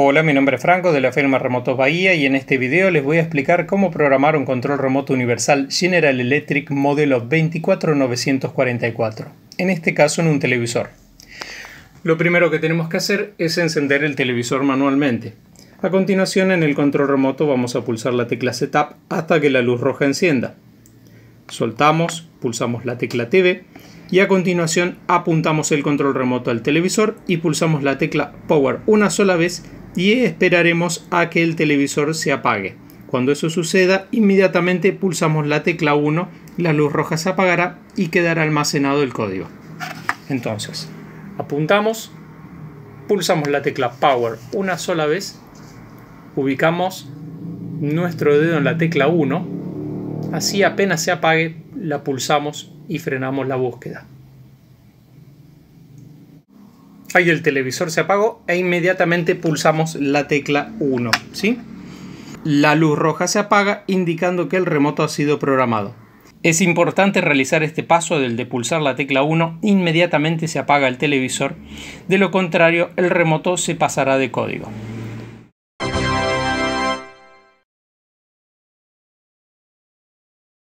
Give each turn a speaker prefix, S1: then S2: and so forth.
S1: Hola, mi nombre es Franco de la firma Remotos Bahía y en este video les voy a explicar cómo programar un control remoto universal General Electric modelo 24944, en este caso en un televisor. Lo primero que tenemos que hacer es encender el televisor manualmente. A continuación en el control remoto vamos a pulsar la tecla Setup hasta que la luz roja encienda. Soltamos, pulsamos la tecla TV y a continuación apuntamos el control remoto al televisor y pulsamos la tecla Power una sola vez y esperaremos a que el televisor se apague. Cuando eso suceda, inmediatamente pulsamos la tecla 1, la luz roja se apagará y quedará almacenado el código. Entonces, apuntamos, pulsamos la tecla Power una sola vez, ubicamos nuestro dedo en la tecla 1, así apenas se apague, la pulsamos y frenamos la búsqueda. Ahí el televisor se apagó e inmediatamente pulsamos la tecla 1, ¿sí? La luz roja se apaga indicando que el remoto ha sido programado. Es importante realizar este paso del de pulsar la tecla 1 inmediatamente se apaga el televisor, de lo contrario el remoto se pasará de código.